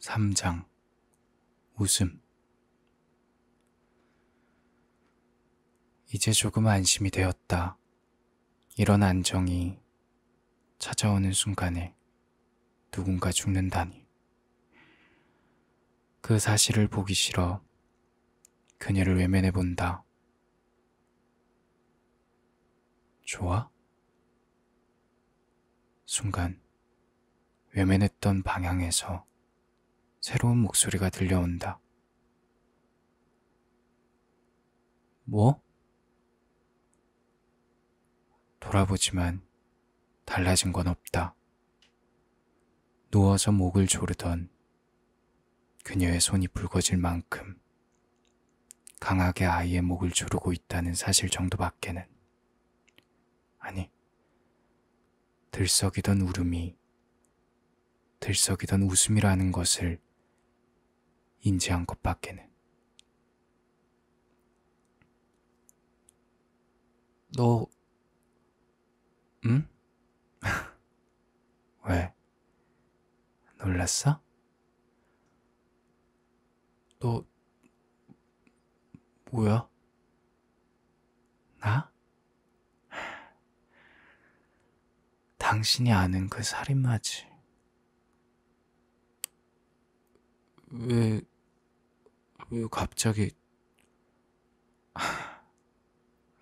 3장 웃음 이제 조금 안심이 되었다. 이런 안정이 찾아오는 순간에 누군가 죽는다니. 그 사실을 보기 싫어 그녀를 외면해 본다. 좋아? 순간 외면했던 방향에서 새로운 목소리가 들려온다. 뭐? 돌아보지만 달라진 건 없다. 누워서 목을 조르던 그녀의 손이 붉어질 만큼 강하게 아이의 목을 조르고 있다는 사실 정도밖에는 아니 들썩이던 울음이 들썩이던 웃음이라는 것을 인지한 것 밖에는. 너, 응? 왜? 놀랐어? 너, 뭐야? 나? 당신이 아는 그 살인마지. 왜왜 갑자기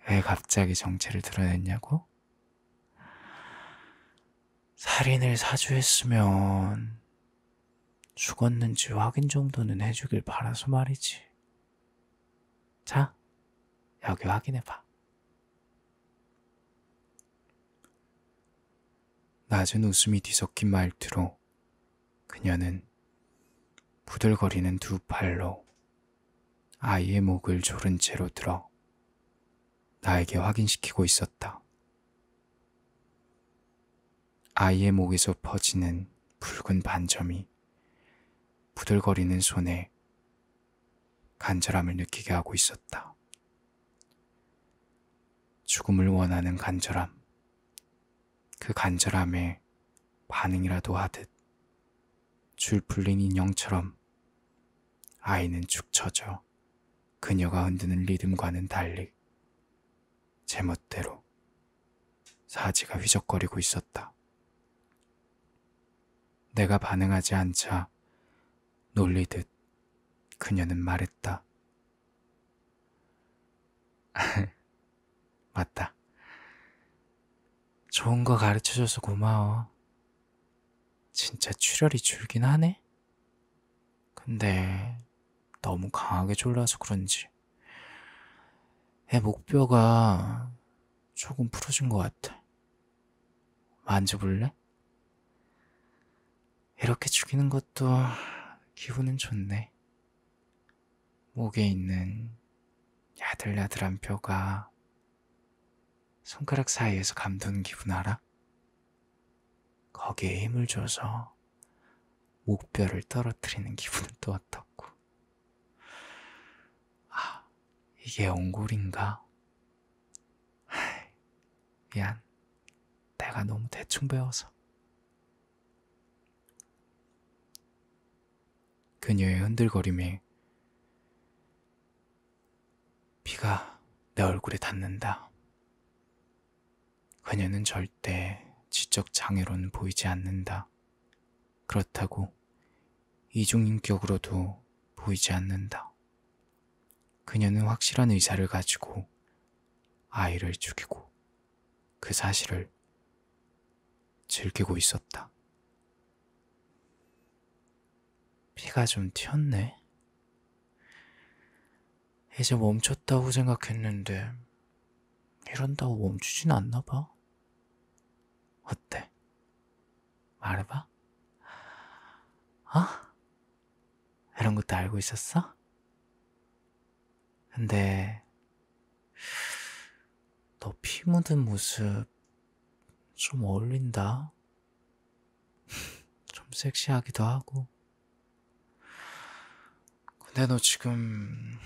왜 갑자기 정체를 드러냈냐고? 살인을 사주했으면 죽었는지 확인 정도는 해주길 바라서 말이지. 자, 여기 확인해봐. 낮은 웃음이 뒤섞인 말투로 그녀는 부들거리는 두 팔로 아이의 목을 조른 채로 들어 나에게 확인시키고 있었다. 아이의 목에서 퍼지는 붉은 반점이 부들거리는 손에 간절함을 느끼게 하고 있었다. 죽음을 원하는 간절함. 그 간절함에 반응이라도 하듯 줄 풀린 인형처럼 아이는 축 처져 그녀가 흔드는 리듬과는 달리 제 멋대로 사지가 휘적거리고 있었다. 내가 반응하지 않자 놀리듯 그녀는 말했다. 맞다. 좋은 거 가르쳐줘서 고마워. 진짜 출혈이 줄긴 하네? 근데 너무 강하게 졸라서 그런지 애 목뼈가 조금 풀어진 것 같아. 만져볼래? 이렇게 죽이는 것도 기분은 좋네. 목에 있는 야들야들한 뼈가 손가락 사이에서 감도는 기분 알아? 거기에 힘을 줘서 목뼈를 떨어뜨리는 기분은 또 어떡해? 이게 온골인가? 미안. 내가 너무 대충 배워서. 그녀의 흔들거림에비가내 얼굴에 닿는다. 그녀는 절대 지적 장애로는 보이지 않는다. 그렇다고 이중인격으로도 보이지 않는다. 그녀는 확실한 의사를 가지고 아이를 죽이고 그 사실을 즐기고 있었다. 피가 좀 튀었네. 이제 멈췄다고 생각했는데 이런다고 멈추진 않나 봐. 어때? 말해봐. 어? 이런 것도 알고 있었어? 근데 너 피 묻은 모습 좀 어울린다. 좀 섹시하기도 하고. 근데 너 지금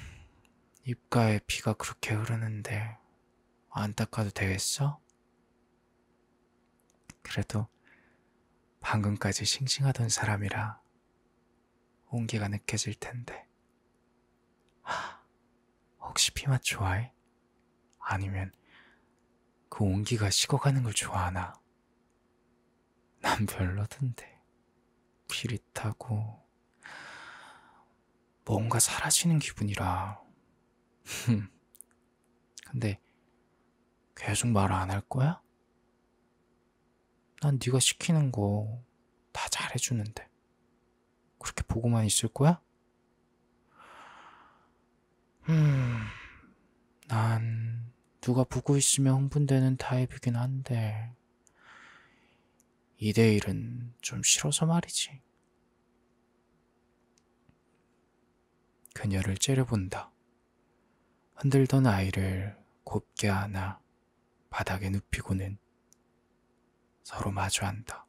입가에 피가 그렇게 흐르는데 안 닦아도 되겠어? 그래도 방금까지 싱싱하던 사람이라 온기가 느껴질 텐데. 하. 혹시 피맛 좋아해? 아니면 그 온기가 식어가는 걸 좋아하나? 난 별로던데. 비릿하고 뭔가 사라지는 기분이라. 근데 계속 말 안 할 거야? 난 네가 시키는 거 다 잘해주는데 그렇게 보고만 있을 거야? 음, 난 누가 보고 있으면 흥분되는 타입이긴 한데 이대일은좀 싫어서 말이지. 그녀를 째려본다. 흔들던 아이를 곱게 안아 바닥에 눕히고는 서로 마주한다.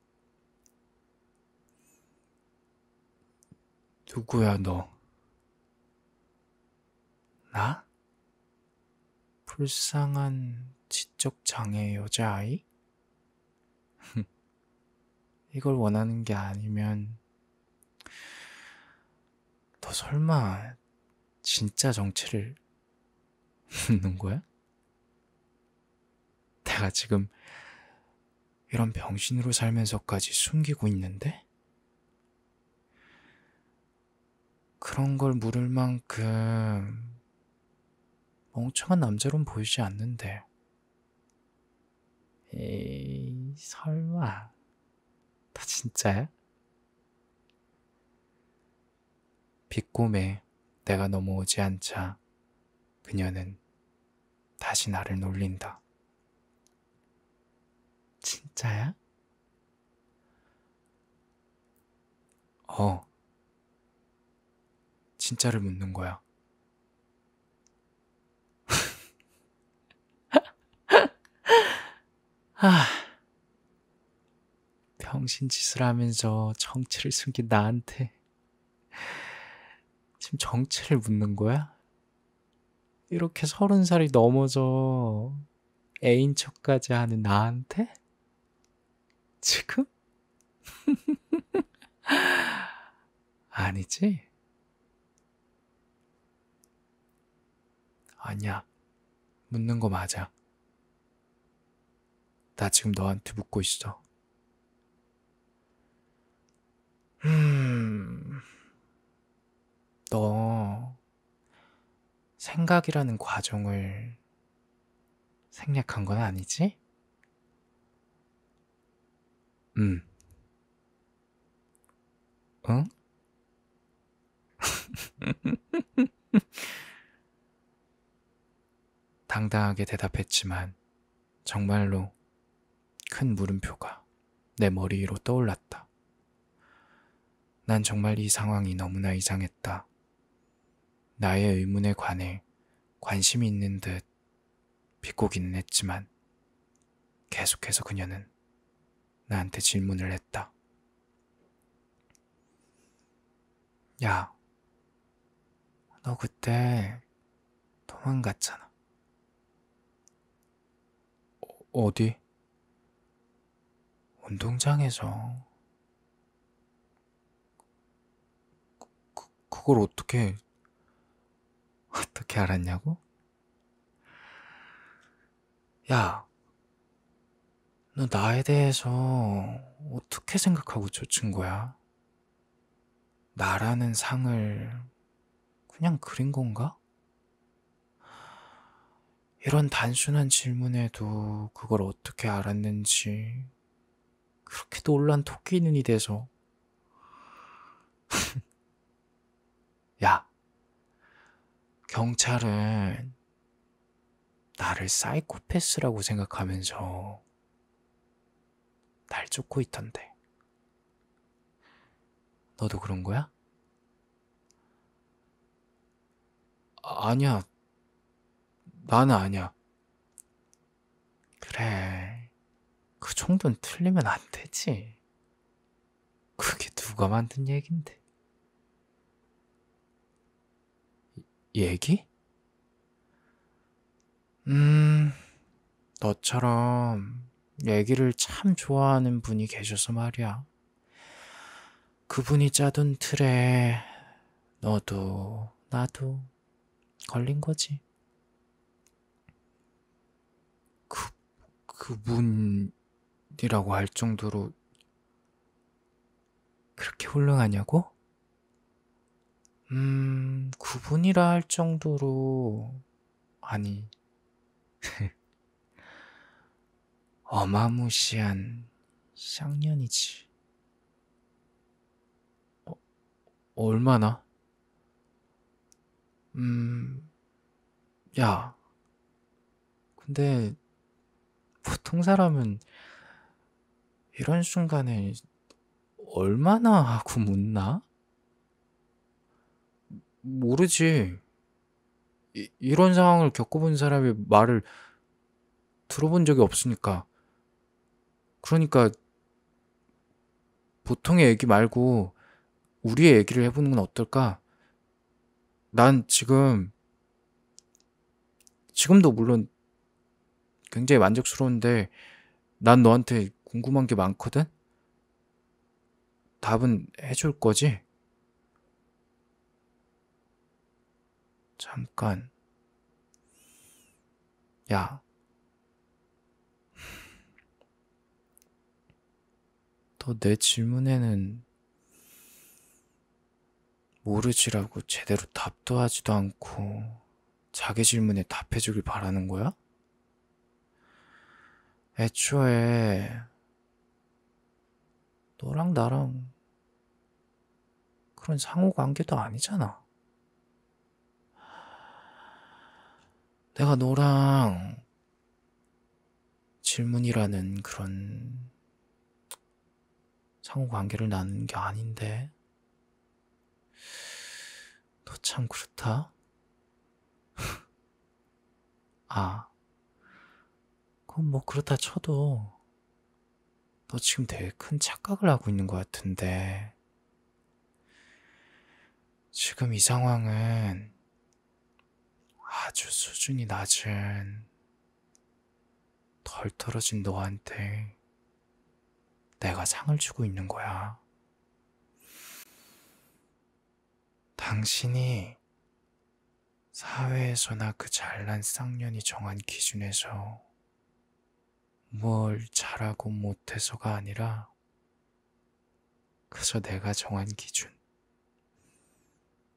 누구야 너? 나? 불쌍한 지적 장애 여자아이? 이걸 원하는 게 아니면 너 설마 진짜 정체를 묻는 거야? 내가 지금 이런 병신으로 살면서까지 숨기고 있는데? 그런 걸 물을 만큼 멍청한 남자로는 보이지 않는데. 에이, 설마. 다 진짜야? 빛꿈에 내가 넘어오지 않자 그녀는 다시 나를 놀린다. 진짜야? 어. 진짜를 묻는 거야. 아, 병신짓을 하면서 정체를 숨긴 나한테 지금 정체를 묻는 거야? 이렇게 서른 살이 넘어져 애인 척까지 하는 나한테? 지금? 아니지? 아니야. 묻는 거 맞아. 나 지금 너한테 묻고 있어. 음, 너 생각이라는 과정을 생략한 건 아니지? 음. 응? 당당하게 대답했지만 정말로 큰 물음표가 내 머리 위로 떠올랐다. 난 정말 이 상황이 너무나 이상했다. 나의 의문에 관해 관심이 있는 듯 비꼬기는 했지만 계속해서 그녀는 나한테 질문을 했다. 야, 너 그때 도망갔잖아. 어, 어디? 운동장에서 그, 그, 그걸 어떻게 어떻게 알았냐고? 야, 너 나에 대해서 어떻게 생각하고 쫓은 거야? 나라는 상을 그냥 그린 건가? 이런 단순한 질문에도 그걸 어떻게 알았는지 그렇게 놀란 토끼 눈이 돼서 야 경찰은 나를 사이코패스라고 생각하면서 날 쫓고 있던데 너도 그런 거야? 아, 아니야. 나는 아니야. 그래. 그 정도는 틀리면 안 되지. 그게 누가 만든 얘긴데. 얘기? 음, 너처럼 얘기를 참 좋아하는 분이 계셔서 말이야. 그분이 짜둔 틀에 너도 나도 걸린 거지. 그, 그분 이라고 할 정도로 그렇게 훌륭하냐고? 음, 구분이라 할 정도로 아니 어마무시한 쌍년이지. 어, 얼마나? 음, 야. 근데 보통 사람은 이런 순간에 얼마나 하고 묻나? 모르지. 이, 이런 상황을 겪어본 사람의 말을 들어본 적이 없으니까. 그러니까 보통의 얘기 말고 우리의 얘기를 해보는 건 어떨까? 난 지금, 지금도 물론 굉장히 만족스러운데, 난 너한테 궁금한 게 많거든? 답은 해줄 거지? 잠깐. 야. 너 내 질문에는 모르지라고 제대로 답도 하지도 않고 자기 질문에 답해주길 바라는 거야? 애초에 너랑 나랑 그런 상호 관계도 아니잖아. 내가 너랑 질문이라는 그런 상호 관계를 나는게 아닌데, 너 참 그렇다? 아, 그건 뭐 그렇다 쳐도, 너 지금 되게 큰 착각을 하고 있는 것 같은데. 지금 이 상황은 아주 수준이 낮은 덜 떨어진 너한테 내가 상을 주고 있는 거야. 당신이 사회에서나 그 잘난 쌍년이 정한 기준에서 뭘 잘하고 못해서가 아니라 그저 내가 정한 기준,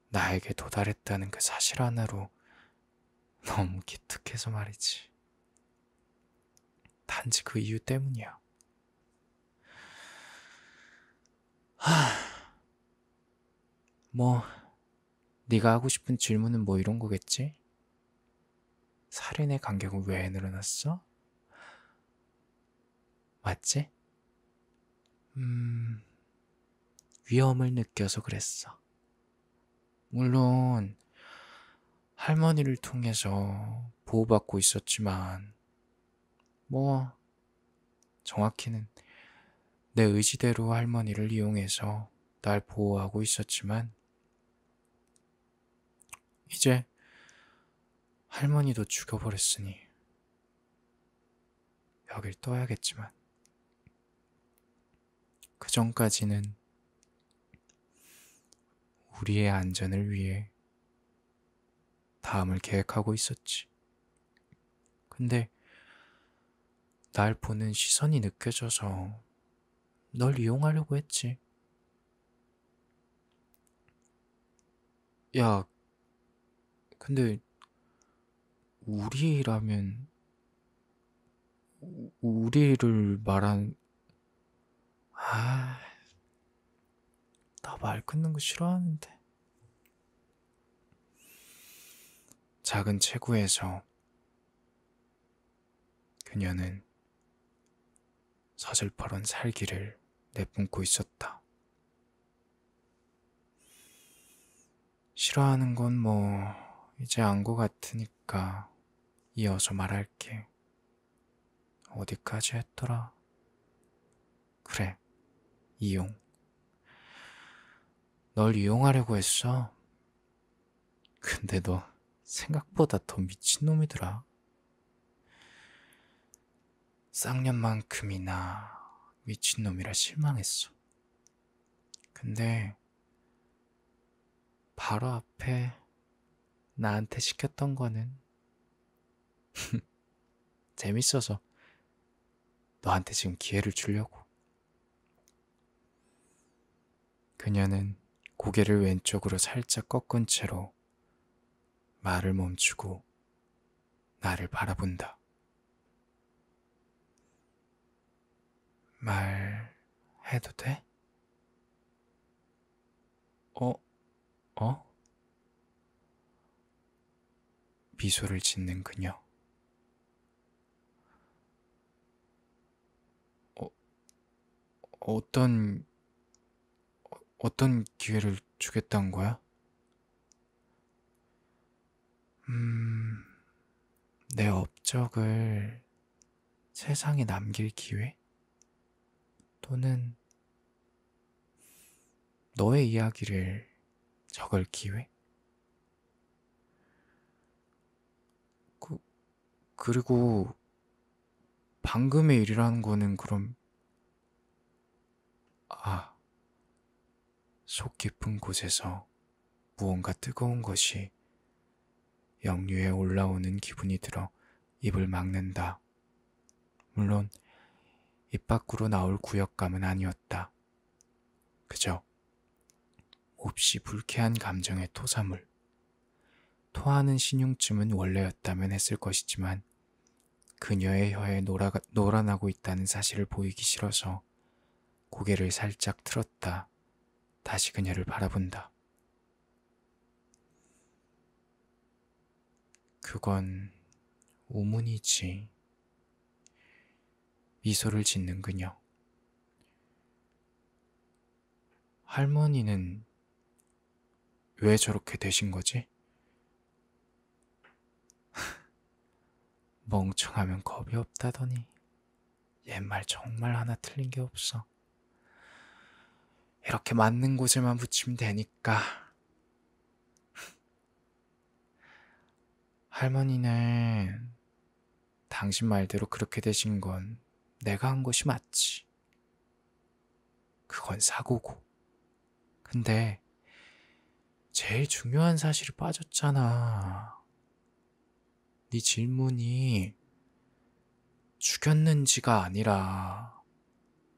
나에게 도달했다는 그 사실 하나로 너무 기특해서 말이지. 단지 그 이유 때문이야. 하, 뭐, 네가 하고 싶은 질문은 뭐 이런 거겠지? 살인의 간격은 왜 늘어났어? 맞지? 음, 위험을 느껴서 그랬어. 물론, 할머니를 통해서 보호받고 있었지만, 뭐, 정확히는 내 의지대로 할머니를 이용해서 날 보호하고 있었지만, 이제 할머니도 죽여버렸으니, 여길 떠야겠지만, 그 전까지는 우리의 안전을 위해 다음을 계획하고 있었지. 근데 날 보는 시선이 느껴져서 널 이용하려고 했지. 야, 근데 우리라면 우리를 말한 아, 나 말 끊는 거 싫어하는데. 작은 체구에서 그녀는 서슬퍼런 살기를 내뿜고 있었다. 싫어하는 건 뭐 이제 안고 같으니까 이어서 말할게. 어디까지 했더라? 그래. 이용. 널 이용하려고 했어. 근데 너 생각보다 더 미친놈이더라. 쌍년만큼이나 미친놈이라 실망했어. 근데 바로 앞에 나한테 시켰던 거는 재밌어서 너한테 지금 기회를 주려고. 그녀는 고개를 왼쪽으로 살짝 꺾은 채로 말을 멈추고 나를 바라본다. 말해도 돼? 어, 어? 미소를 짓는 그녀. 어, 어떤 어떤 기회를 주겠다는 거야? 음, 내 업적을 세상에 남길 기회? 또는 너의 이야기를 적을 기회? 그, 그리고 방금의 일이라는 거는 그럼, 아. 속 깊은 곳에서 무언가 뜨거운 것이 영류에 올라오는 기분이 들어 입을 막는다. 물론 입 밖으로 나올 구역감은 아니었다. 그저 몹시 불쾌한 감정의 토사물. 토하는 신용쯤은 원래였다면 했을 것이지만 그녀의 혀에 놀아, 놀아나고 있다는 사실을 보이기 싫어서 고개를 살짝 틀었다. 다시 그녀를 바라본다. 그건 오문이지. 미소를 짓는 그녀. 할머니는 왜 저렇게 되신 거지? 멍청하면 겁이 없다더니 옛말 정말 하나 틀린 게 없어. 이렇게 맞는 곳에만 붙이면 되니까. 할머니는 당신 말대로 그렇게 되신 건 내가 한 것이 맞지. 그건 사고고. 근데 제일 중요한 사실이 빠졌잖아. 네 질문이 죽였는지가 아니라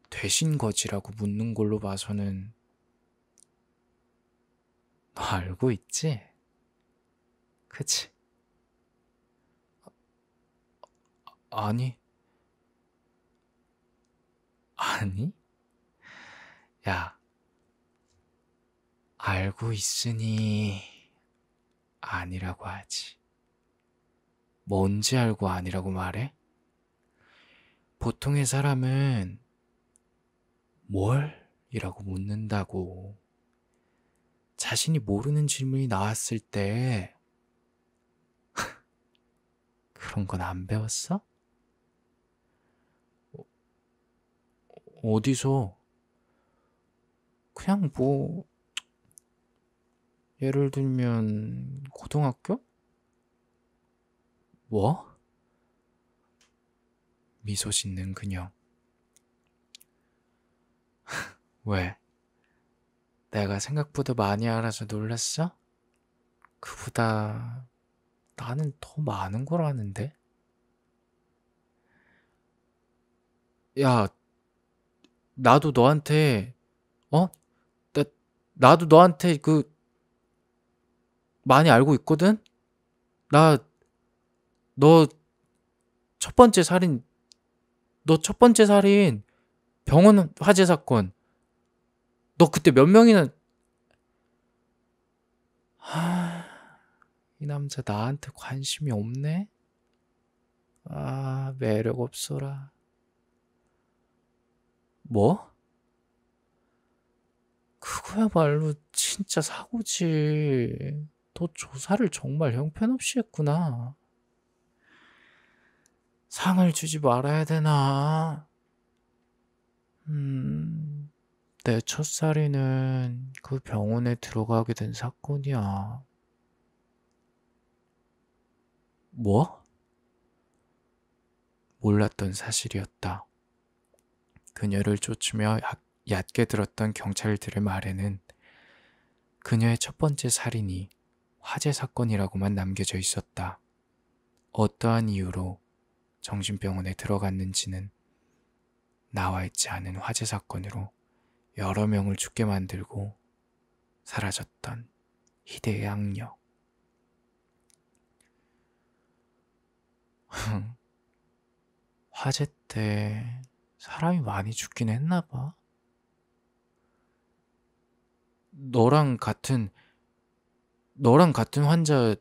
되신 거지라고 묻는 걸로 봐서는 너 알고 있지? 그치? 아, 니 아니? 야 알고 있으니 아니라고 하지 뭔지 알고 아니라고 말해? 보통의 사람은 뭘? 이라고 묻는다고. 자신이 모르는 질문이 나왔을 때, 그런 건 안 배웠어? 어, 어디서? 그냥 뭐, 예를 들면, 고등학교? 뭐? 미소 짓는 그녀. 왜? 내가 생각보다 많이 알아서 놀랐어? 그보다 나는 더 많은 걸 아는데? 야, 나도 너한테, 어? 나, 나도 너한테 그, 많이 알고 있거든? 나, 너, 첫 번째 살인, 너 첫 번째 살인, 병원 화재 사건, 너 그때 몇 명이나 하... 이 남자 나한테 관심이 없네? 아, 매력 없어라. 뭐? 그거야말로 진짜 사고지. 너 조사를 정말 형편없이 했구나. 상을 주지 말아야 되나? 음, 내 첫살이는 그 병원에 들어가게 된 사건이야. 뭐? 몰랐던 사실이었다. 그녀를 쫓으며 얕게 들었던 경찰들의 말에는 그녀의 첫 번째 살인이 화재 사건이라고만 남겨져 있었다. 어떠한 이유로 정신병원에 들어갔는지는 나와 있지 않은 화재 사건으로 여러 명을 죽게 만들고 사라졌던 희대의 악녀 화재 때 사람이 많이 죽긴 했나 봐. 너랑 같은 너랑 같은 환자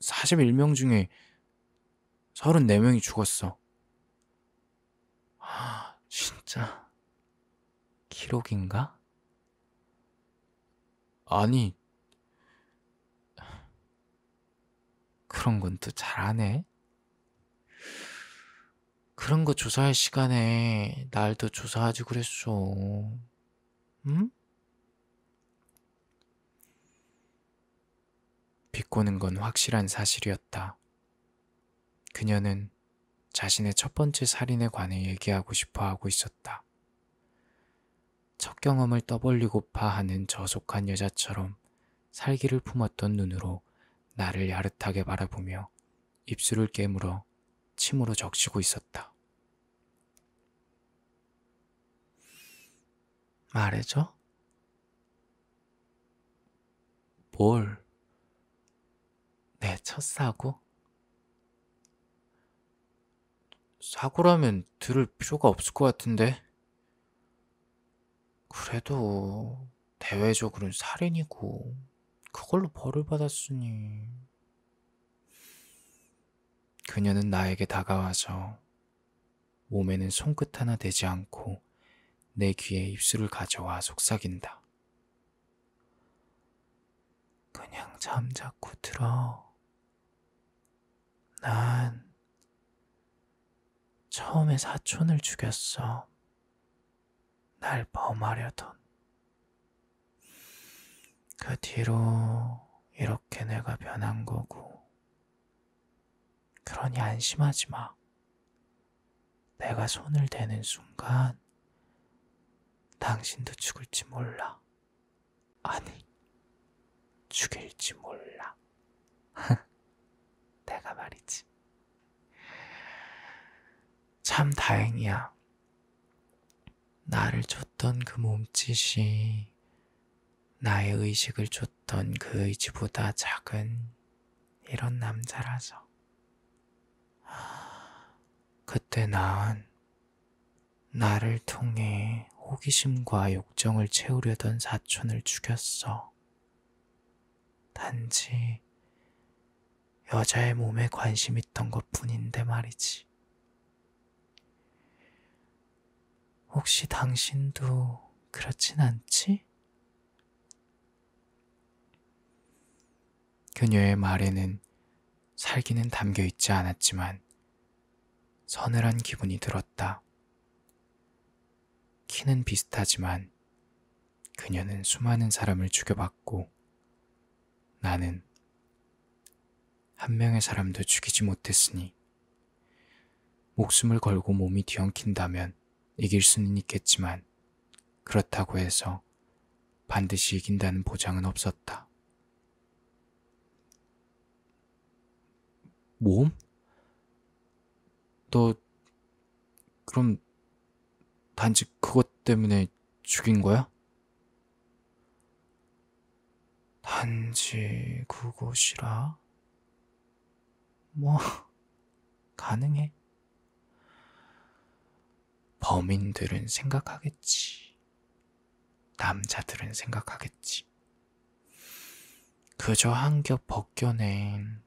41명 중에 34명이 죽었어. 아, 진짜. 기록인가? 아니, 그런 건 또 잘하네. 그런 거 조사할 시간에 날도 조사하지 그랬어. 응? 비꼬는 건 확실한 사실이었다. 그녀는 자신의 첫 번째 살인에 관해 얘기하고 싶어 하고 있었다. 첫 경험을 떠벌리고파 하는 저속한 여자처럼 살기를 품었던 눈으로 나를 야릇하게 바라보며 입술을 깨물어 침으로 적시고 있었다. 말해줘? 뭘? 내 첫 사고? 사고라면 들을 필요가 없을 것 같은데. 그래도 대외적으로는 살인이고 그걸로 벌을 받았으니 그녀는 나에게 다가와서 몸에는 손끝 하나 대지 않고 내 귀에 입술을 가져와 속삭인다. 그냥 잠자코 들어. 난 처음에 사촌을 죽였어. 날 범하려던 그 뒤로 이렇게 내가 변한 거고 그러니 안심하지 마. 내가 손을 대는 순간 당신도 죽을지 몰라. 아니, 죽일지 몰라. 내가 말이지. 참 다행이야. 나를 줬던 그 몸짓이 나의 의식을 줬던 그 의지보다 작은 이런 남자라서. 그때 난 나를 통해 호기심과 욕정을 채우려던 사촌을 죽였어. 단지 여자의 몸에 관심 있던 것 뿐인데 말이지. 혹시 당신도 그렇진 않지? 그녀의 말에는 살기는 담겨 있지 않았지만 서늘한 기분이 들었다. 키는 비슷하지만 그녀는 수많은 사람을 죽여봤고 나는 한 명의 사람도 죽이지 못했으니 목숨을 걸고 몸이 뒤엉킨다면 이길 수는 있겠지만 그렇다고 해서 반드시 이긴다는 보장은 없었다. 몸? 너 그럼 단지 그것 때문에 죽인 거야? 단지 그곳이라 뭐 가능해. 범인들은 생각하겠지. 남자들은 생각하겠지. 그저 한 겹 벗겨낸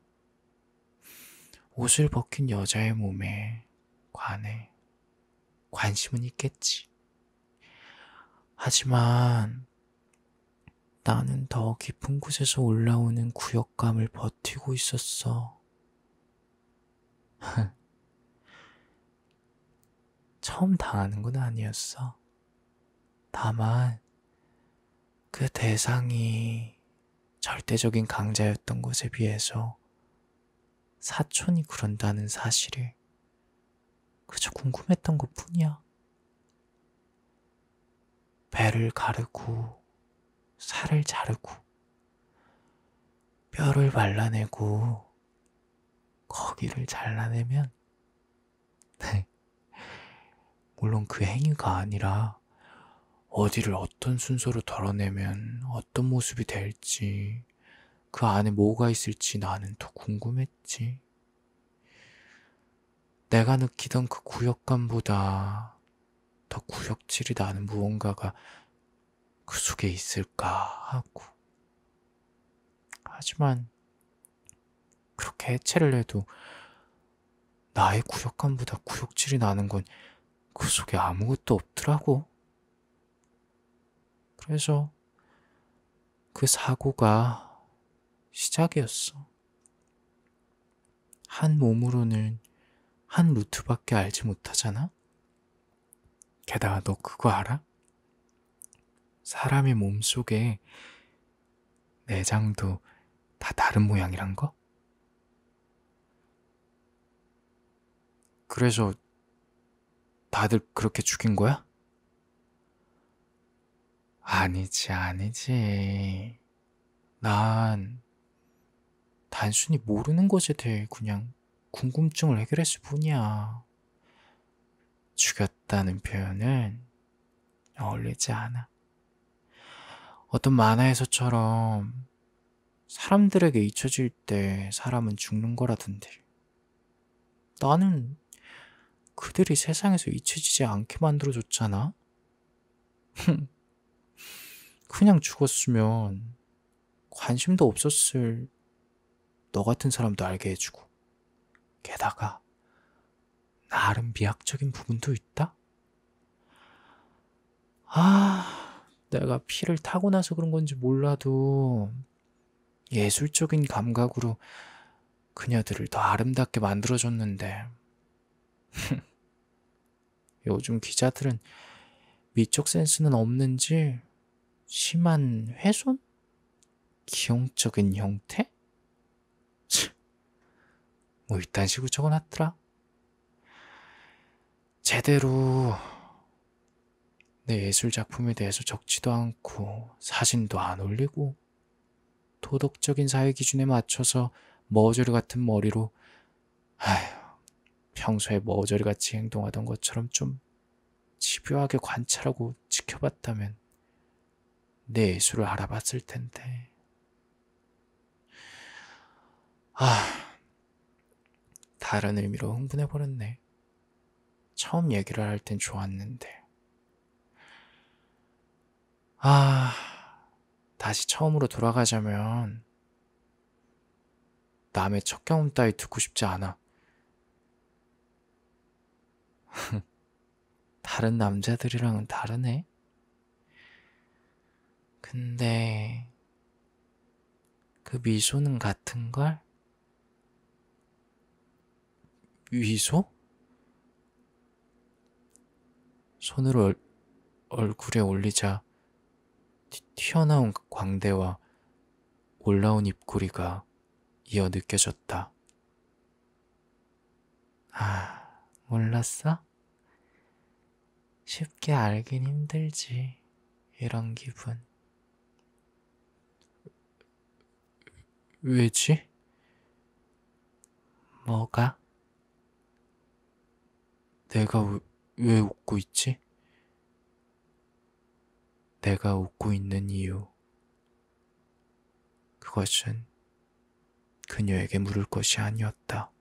옷을 벗긴 여자의 몸에 관해 관심은 있겠지. 하지만 나는 더 깊은 곳에서 올라오는 구역감을 버티고 있었어. 처음 당하는 건 아니었어. 다만, 그 대상이 절대적인 강자였던 것에 비해서 사촌이 그런다는 사실이 그저 궁금했던 것 뿐이야. 배를 가르고, 살을 자르고, 뼈를 발라내고 거기를 잘라내면, 네, 물론 그 행위가 아니라 어디를 어떤 순서로 덜어내면 어떤 모습이 될지 그 안에 뭐가 있을지 나는 더 궁금했지. 내가 느끼던 그 구역감보다 더 구역질이 나는 무언가가 그 속에 있을까 하고. 하지만 그렇게 해체를 해도 나의 구역감보다 구역질이 나는 건그 속에 아무것도 없더라고. 그래서 그 사고가 시작이었어. 한 몸으로는 한 루트밖에 알지 못하잖아? 게다가 너 그거 알아? 사람의 몸 속에 내장도 다 다른 모양이란 거? 그래서 다들 그렇게 죽인 거야? 아니지, 아니지. 난 단순히 모르는 것에 대해 그냥 궁금증을 해결했을 뿐이야. 죽였다는 표현은 어울리지 않아. 어떤 만화에서처럼 사람들에게 잊혀질 때 사람은 죽는 거라던데. 나는 그들이 세상에서 잊혀지지 않게 만들어줬잖아? 그냥 죽었으면 관심도 없었을 너 같은 사람도 알게 해주고 게다가 나름 미학적인 부분도 있다? 아, 내가 피를 타고 나서 그런 건지 몰라도 예술적인 감각으로 그녀들을 더 아름답게 만들어줬는데 요즘 기자들은 미적 센스는 없는지 심한 훼손? 기형적인 형태? 뭐 이딴 식으로 적어놨더라. 제대로 내 예술 작품에 대해서 적지도 않고 사진도 안 올리고 도덕적인 사회 기준에 맞춰서 머저리 같은 머리로 아휴 평소에 머저리같이 행동하던 것처럼 좀 집요하게 관찰하고 지켜봤다면 내 예술을 알아봤을 텐데. 아, 다른 의미로 흥분해버렸네. 처음 얘기를 할 땐 좋았는데. 아, 다시 처음으로 돌아가자면 남의 첫 경험 따위 듣고 싶지 않아. 다른 남자들이랑은 다르네. 근데 그 미소는 같은걸? 미소? 손으로 얼, 얼굴에 올리자 튀어나온 그 광대와 올라온 입꼬리가 이어 느껴졌다. 아, 몰랐어? 쉽게 알긴 힘들지. 이런 기분. 왜지? 뭐가? 내가 왜, 왜 웃고 있지? 내가 웃고 있는 이유. 그것은 그녀에게 물을 것이 아니었다.